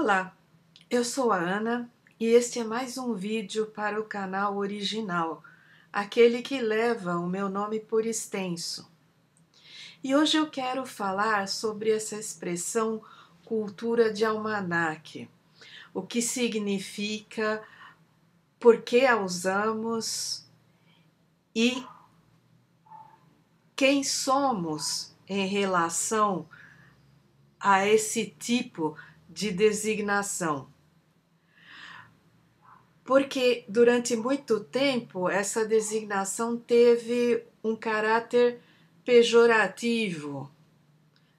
Olá, eu sou a Ana e este é mais um vídeo para o canal original, aquele que leva o meu nome por extenso. E hoje eu quero falar sobre essa expressão cultura de almanac, o que significa, por que a usamos e quem somos em relação a esse tipo de designação. Porque durante muito tempo essa designação teve um caráter pejorativo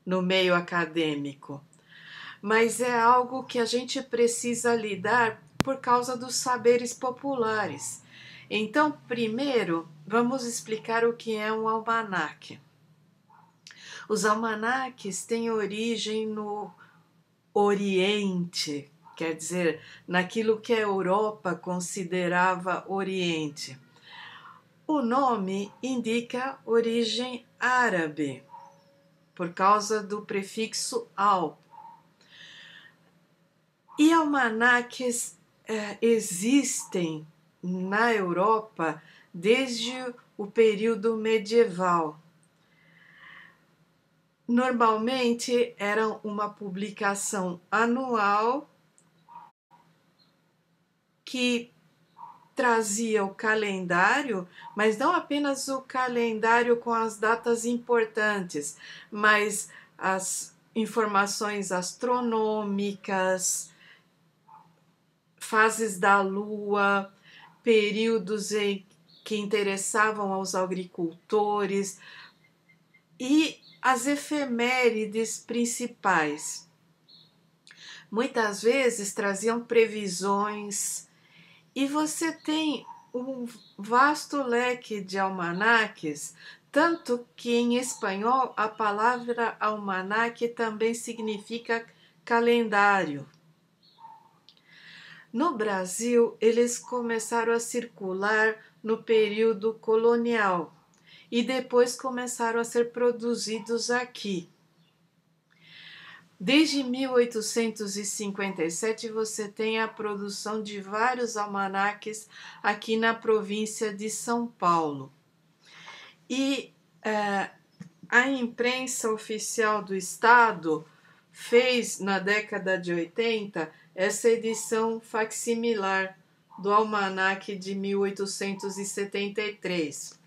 no meio acadêmico, mas é algo que a gente precisa lidar por causa dos saberes populares. Então, primeiro, vamos explicar o que é um almanaque. Os almanaques têm origem no Oriente, quer dizer, naquilo que a Europa considerava Oriente. O nome indica origem árabe, por causa do prefixo al. E almanaques eh, existem na Europa desde o período medieval. Normalmente era uma publicação anual que trazia o calendário, mas não apenas o calendário com as datas importantes, mas as informações astronômicas, fases da lua, períodos em que interessavam aos agricultores e as efemérides principais. Muitas vezes traziam previsões e você tem um vasto leque de almanaques, tanto que em espanhol a palavra almanaque também significa calendário. No Brasil, eles começaram a circular no período colonial e depois começaram a ser produzidos aqui. Desde 1857 você tem a produção de vários almanaques aqui na província de São Paulo. E uh, a imprensa oficial do estado fez na década de 80 essa edição facsimilar do almanaque de 1873.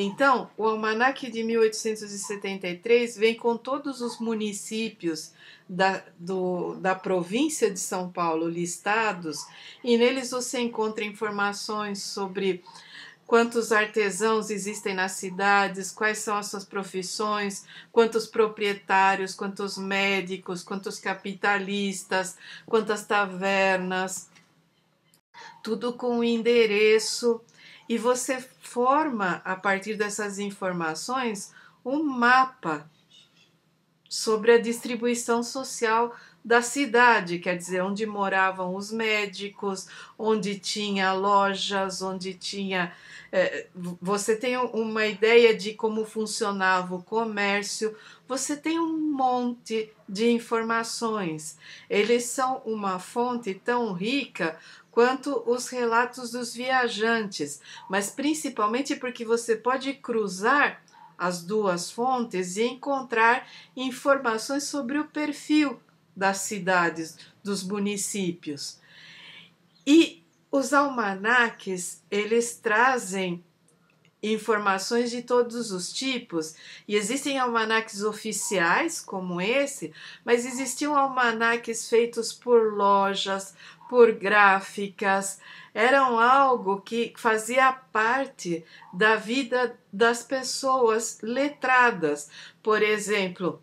Então, o almanaque de 1873 vem com todos os municípios da, do, da província de São Paulo listados, e neles você encontra informações sobre quantos artesãos existem nas cidades, quais são as suas profissões, quantos proprietários, quantos médicos, quantos capitalistas, quantas tavernas, tudo com o endereço e você forma a partir dessas informações um mapa sobre a distribuição social da cidade, quer dizer, onde moravam os médicos, onde tinha lojas, onde tinha. É, você tem uma ideia de como funcionava o comércio, você tem um monte de informações. Eles são uma fonte tão rica quanto os relatos dos viajantes, mas principalmente porque você pode cruzar as duas fontes e encontrar informações sobre o perfil das cidades, dos municípios. E os almanaques, eles trazem informações de todos os tipos, e existem almanaques oficiais como esse, mas existiam almanaques feitos por lojas, por gráficas, eram algo que fazia parte da vida das pessoas letradas. Por exemplo,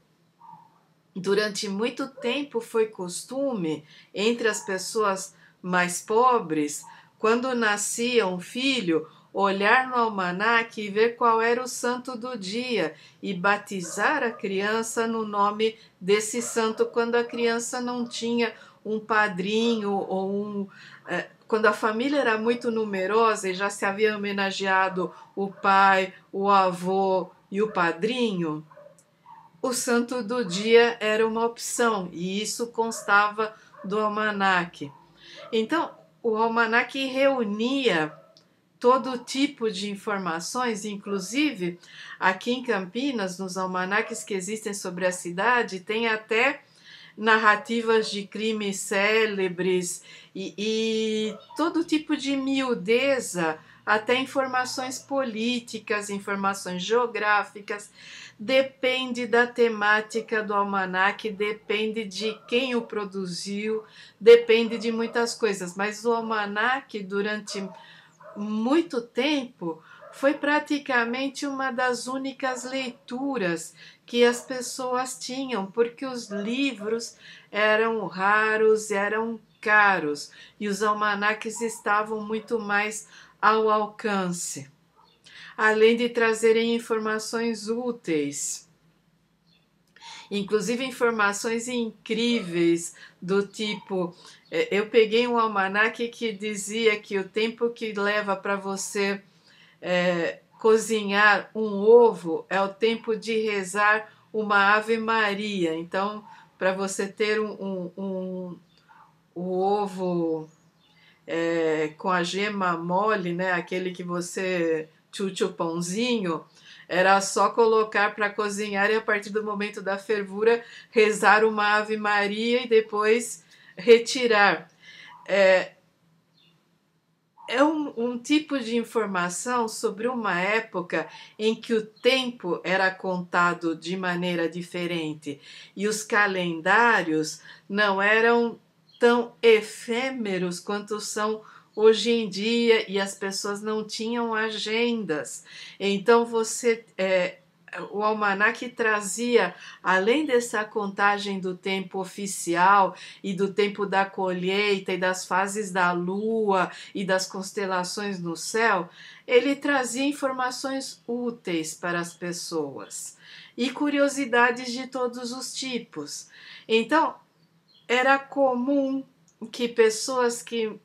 Durante muito tempo foi costume entre as pessoas mais pobres, quando nascia um filho, olhar no almanaque e ver qual era o santo do dia e batizar a criança no nome desse santo quando a criança não tinha um padrinho ou um. Eh, quando a família era muito numerosa e já se havia homenageado o pai, o avô e o padrinho, o santo do dia era uma opção e isso constava do almanaque. Então, o almanaque reunia todo tipo de informações, inclusive aqui em Campinas, nos almanaques que existem sobre a cidade, tem até narrativas de crimes célebres e, e todo tipo de miudeza até informações políticas, informações geográficas, depende da temática do almanaque, depende de quem o produziu, depende de muitas coisas. Mas o almanaque, durante muito tempo, foi praticamente uma das únicas leituras que as pessoas tinham, porque os livros eram raros, eram caros e os almanaques estavam muito mais ao alcance, além de trazerem informações úteis, inclusive informações incríveis do tipo: é, eu peguei um almanaque que dizia que o tempo que leva para você é, cozinhar um ovo é o tempo de rezar uma Ave Maria. Então, para você ter um, um, um o ovo é, com a gema mole, né? Aquele que você o pãozinho, era só colocar para cozinhar e a partir do momento da fervura rezar uma Ave Maria e depois retirar. É, é um, um, tipo de informação sobre uma época em que o tempo era contado de maneira diferente e os calendários não eram tão efêmeros quanto são hoje em dia e as pessoas não tinham agendas. Então você é, o almanaque trazia, além dessa contagem do tempo oficial e do tempo da colheita e das fases da lua e das constelações no céu, ele trazia informações úteis para as pessoas e curiosidades de todos os tipos. Então, era comum que pessoas que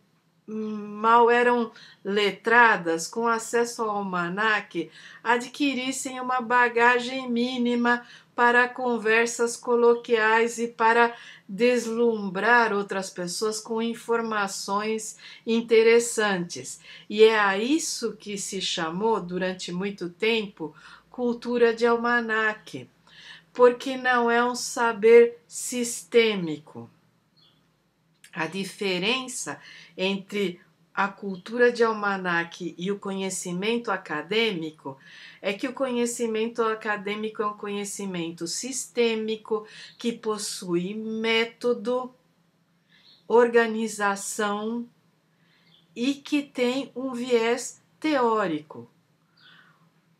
mal eram letradas, com acesso ao almanaque, adquirissem uma bagagem mínima para conversas coloquiais e para deslumbrar outras pessoas com informações interessantes. E é a isso que se chamou, durante muito tempo, cultura de almanaque porque não é um saber sistêmico. A diferença entre a cultura de almanaque e o conhecimento acadêmico é que o conhecimento acadêmico é um conhecimento sistêmico que possui método, organização e que tem um viés teórico.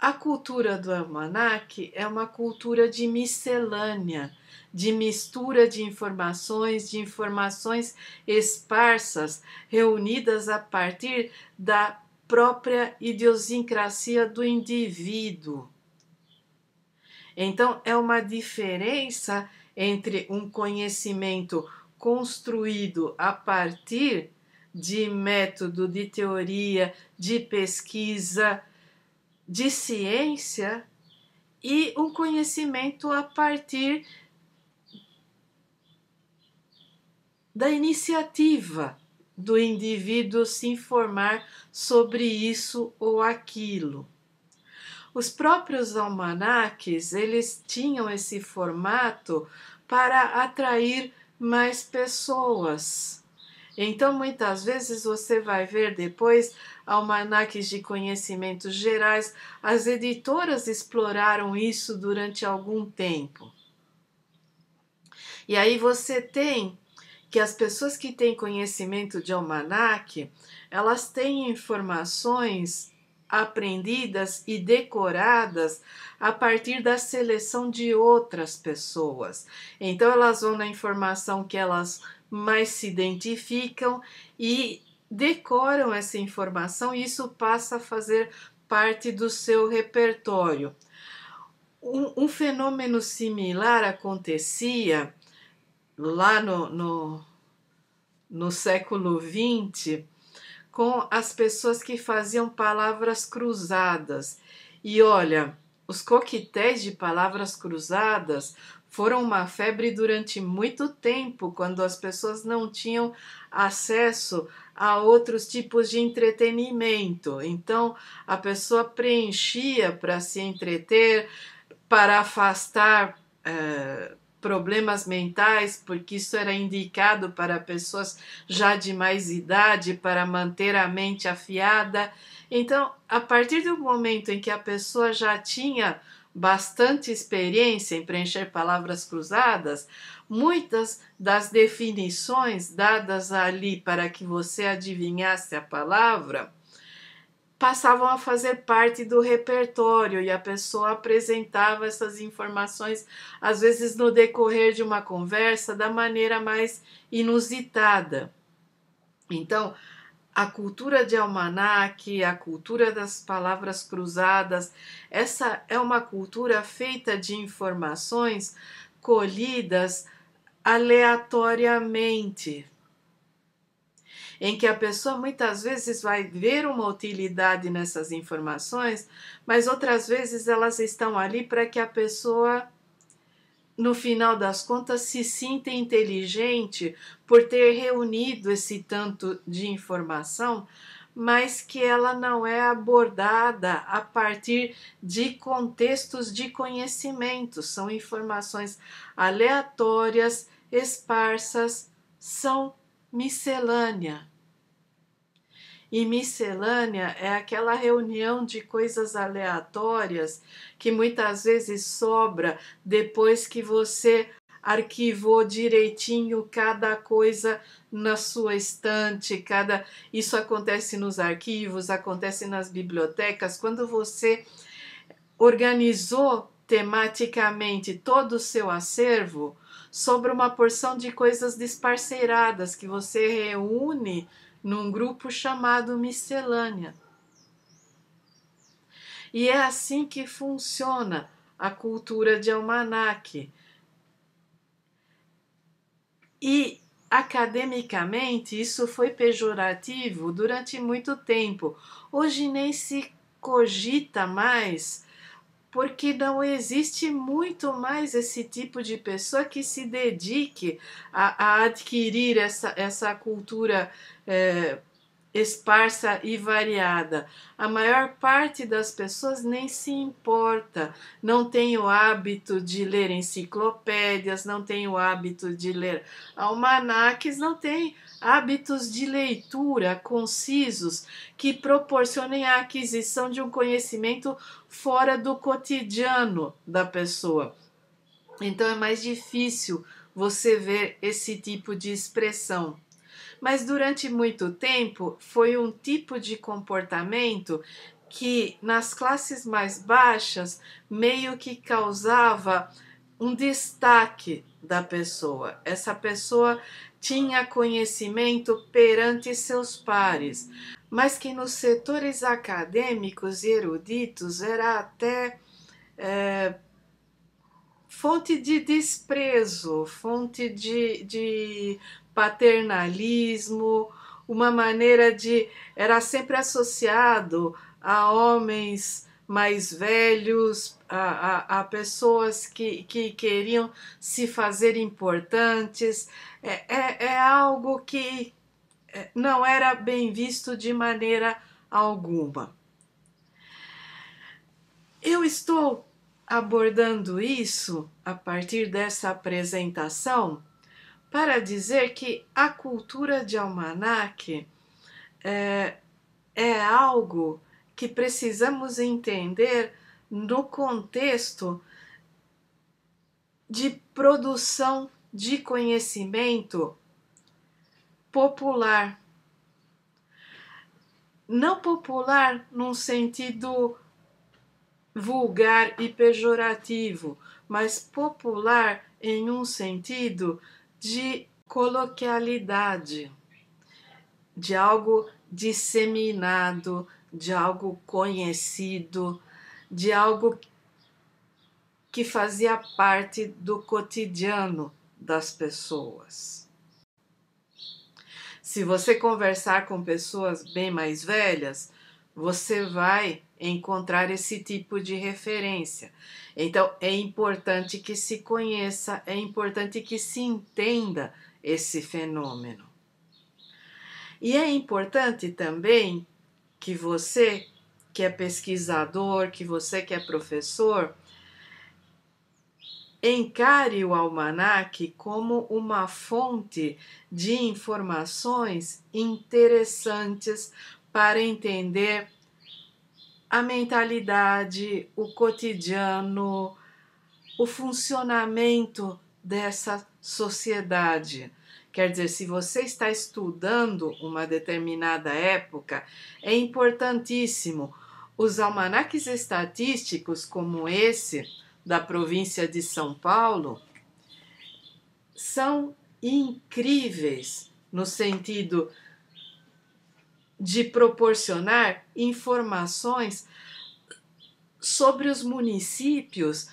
A cultura do almanac é uma cultura de miscelânea, de mistura de informações, de informações esparsas, reunidas a partir da própria idiosincrasia do indivíduo. Então, é uma diferença entre um conhecimento construído a partir de método, de teoria, de pesquisa, de ciência e um conhecimento a partir da iniciativa do indivíduo se informar sobre isso ou aquilo. Os próprios almanaques, eles tinham esse formato para atrair mais pessoas. Então, muitas vezes você vai ver depois almanaques de conhecimentos gerais, as editoras exploraram isso durante algum tempo. E aí você tem que as pessoas que têm conhecimento de almanaque, elas têm informações aprendidas e decoradas a partir da seleção de outras pessoas. Então elas vão na informação que elas mas se identificam e decoram essa informação e isso passa a fazer parte do seu repertório. Um, um fenômeno similar acontecia lá no, no, no século XX com as pessoas que faziam palavras cruzadas. E olha, os coquetéis de palavras cruzadas foram uma febre durante muito tempo, quando as pessoas não tinham acesso a outros tipos de entretenimento. Então, a pessoa preenchia para se entreter, para afastar eh, problemas mentais, porque isso era indicado para pessoas já de mais idade, para manter a mente afiada. Então, a partir do momento em que a pessoa já tinha bastante experiência em preencher palavras cruzadas, muitas das definições dadas ali para que você adivinhasse a palavra passavam a fazer parte do repertório e a pessoa apresentava essas informações, às vezes no decorrer de uma conversa, da maneira mais inusitada. Então, a cultura de almanaque, a cultura das palavras cruzadas, essa é uma cultura feita de informações colhidas aleatoriamente, em que a pessoa muitas vezes vai ver uma utilidade nessas informações, mas outras vezes elas estão ali para que a pessoa no final das contas, se sinta inteligente por ter reunido esse tanto de informação, mas que ela não é abordada a partir de contextos de conhecimento, são informações aleatórias, esparsas, são miscelânea. E miscelânea é aquela reunião de coisas aleatórias que muitas vezes sobra depois que você arquivou direitinho cada coisa na sua estante, cada isso acontece nos arquivos, acontece nas bibliotecas, quando você organizou tematicamente todo o seu acervo sobra uma porção de coisas desparceiradas que você reúne num grupo chamado Miscelânea. E é assim que funciona a cultura de almanaque. E academicamente isso foi pejorativo durante muito tempo. Hoje nem se cogita mais porque não existe muito mais esse tipo de pessoa que se dedique a, a adquirir essa, essa cultura é, esparsa e variada. A maior parte das pessoas nem se importa, não tem o hábito de ler enciclopédias, não tem o hábito de ler almanaques, não tem hábitos de leitura concisos que proporcionem a aquisição de um conhecimento fora do cotidiano da pessoa. Então é mais difícil você ver esse tipo de expressão. Mas durante muito tempo foi um tipo de comportamento que nas classes mais baixas meio que causava um destaque da pessoa. Essa pessoa tinha conhecimento perante seus pares, mas que nos setores acadêmicos e eruditos era até é, fonte de desprezo, fonte de, de paternalismo, uma maneira de. era sempre associado a homens mais velhos, a, a, a pessoas que, que queriam se fazer importantes. É, é, é algo que é, não era bem visto de maneira alguma. Eu estou abordando isso a partir dessa apresentação para dizer que a cultura de almanaque é, é algo que precisamos entender no contexto de produção de conhecimento popular. Não popular num sentido vulgar e pejorativo, mas popular em um sentido de coloquialidade, de algo disseminado, de algo conhecido, de algo que fazia parte do cotidiano das pessoas. Se você conversar com pessoas bem mais velhas, você vai encontrar esse tipo de referência. Então, é importante que se conheça, é importante que se entenda esse fenômeno. E é importante também que você, que é pesquisador, que você que é professor, encare o almanaque como uma fonte de informações interessantes, para entender a mentalidade, o cotidiano, o funcionamento dessa sociedade. Quer dizer, se você está estudando uma determinada época, é importantíssimo. Os almanaques estatísticos, como esse da província de São Paulo, são incríveis no sentido de proporcionar informações sobre os municípios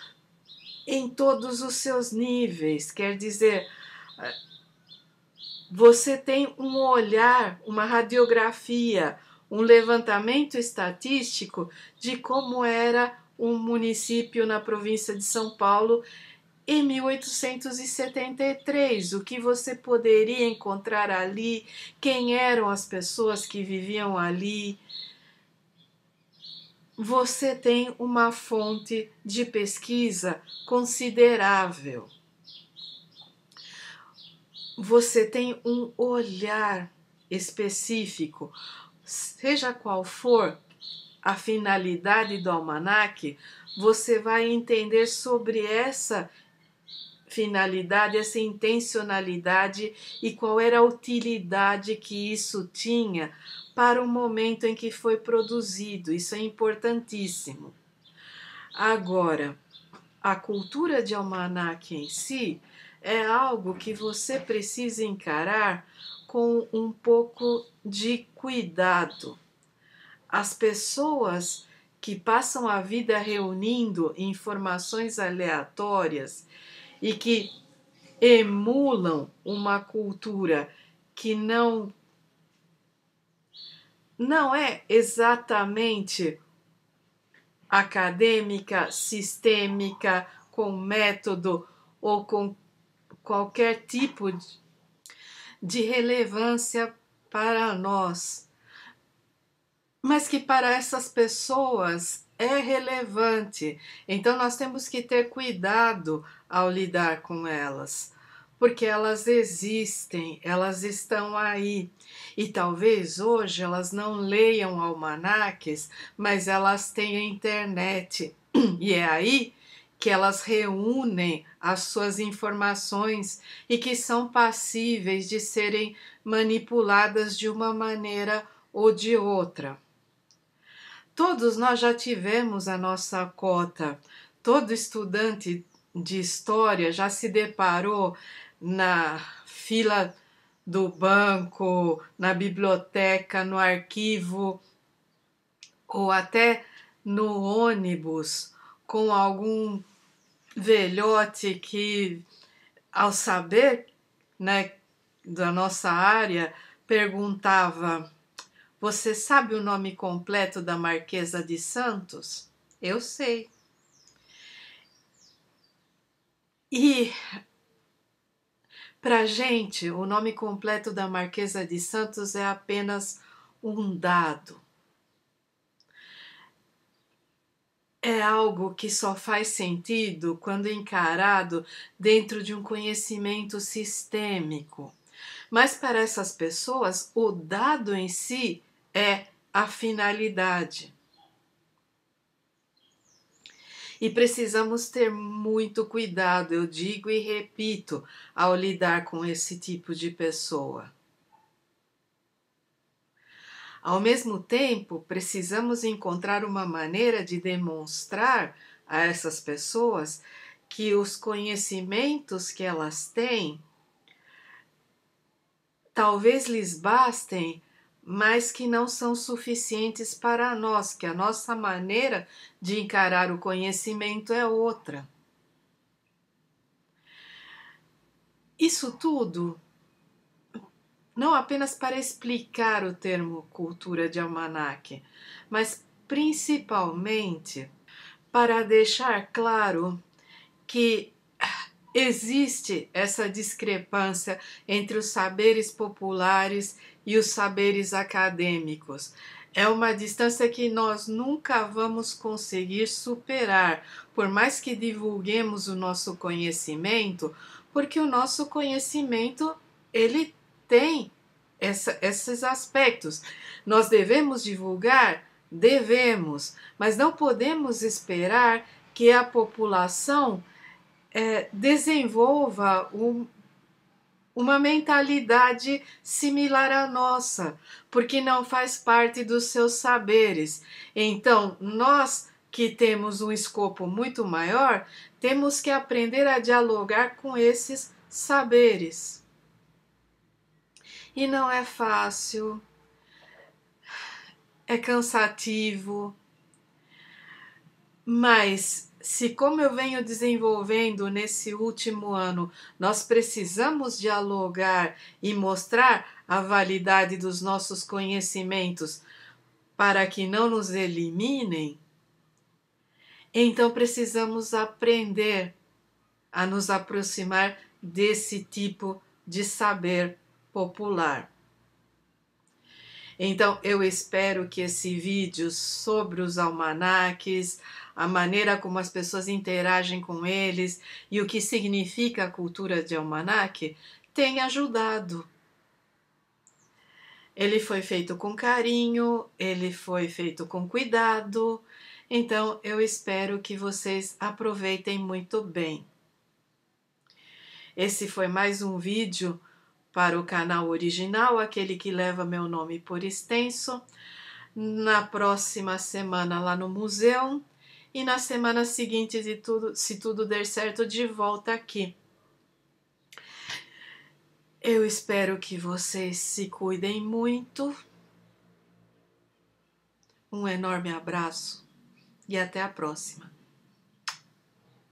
em todos os seus níveis. Quer dizer, você tem um olhar, uma radiografia, um levantamento estatístico de como era um município na província de São Paulo em 1873, o que você poderia encontrar ali, quem eram as pessoas que viviam ali. Você tem uma fonte de pesquisa considerável. Você tem um olhar específico, seja qual for a finalidade do almanaque, você vai entender sobre essa finalidade, essa intencionalidade e qual era a utilidade que isso tinha para o momento em que foi produzido. Isso é importantíssimo. Agora, a cultura de almanac em si é algo que você precisa encarar com um pouco de cuidado. As pessoas que passam a vida reunindo informações aleatórias e que emulam uma cultura que não não é exatamente acadêmica, sistêmica, com método ou com qualquer tipo de, de relevância para nós, mas que para essas pessoas é relevante. Então nós temos que ter cuidado ao lidar com elas, porque elas existem, elas estão aí. E talvez hoje elas não leiam almanaques, mas elas têm a internet. E é aí que elas reúnem as suas informações e que são passíveis de serem manipuladas de uma maneira ou de outra. Todos nós já tivemos a nossa cota. Todo estudante de história já se deparou na fila do banco, na biblioteca, no arquivo ou até no ônibus com algum velhote que, ao saber né, da nossa área, perguntava você sabe o nome completo da Marquesa de Santos? Eu sei. E para gente, o nome completo da Marquesa de Santos é apenas um dado. É algo que só faz sentido quando encarado dentro de um conhecimento sistêmico. Mas para essas pessoas, o dado em si é a finalidade. E precisamos ter muito cuidado, eu digo e repito, ao lidar com esse tipo de pessoa. Ao mesmo tempo, precisamos encontrar uma maneira de demonstrar a essas pessoas que os conhecimentos que elas têm talvez lhes bastem mas que não são suficientes para nós, que a nossa maneira de encarar o conhecimento é outra. Isso tudo não apenas para explicar o termo cultura de almanaque, mas principalmente para deixar claro que existe essa discrepância entre os saberes populares e os saberes acadêmicos. É uma distância que nós nunca vamos conseguir superar, por mais que divulguemos o nosso conhecimento, porque o nosso conhecimento ele tem essa, esses aspectos. Nós devemos divulgar? Devemos, mas não podemos esperar que a população é, desenvolva um, uma mentalidade similar à nossa, porque não faz parte dos seus saberes. Então, nós que temos um escopo muito maior, temos que aprender a dialogar com esses saberes. E não é fácil, é cansativo, mas se, como eu venho desenvolvendo nesse último ano, nós precisamos dialogar e mostrar a validade dos nossos conhecimentos para que não nos eliminem, então precisamos aprender a nos aproximar desse tipo de saber popular. Então, eu espero que esse vídeo sobre os almanaques, a maneira como as pessoas interagem com eles e o que significa a cultura de almanac, tem ajudado. Ele foi feito com carinho, ele foi feito com cuidado, então eu espero que vocês aproveitem muito bem. Esse foi mais um vídeo para o canal original, aquele que leva meu nome por extenso. Na próxima semana, lá no museu, e nas semanas seguintes, e tudo, se tudo der certo, de volta aqui. Eu espero que vocês se cuidem muito. Um enorme abraço e até a próxima.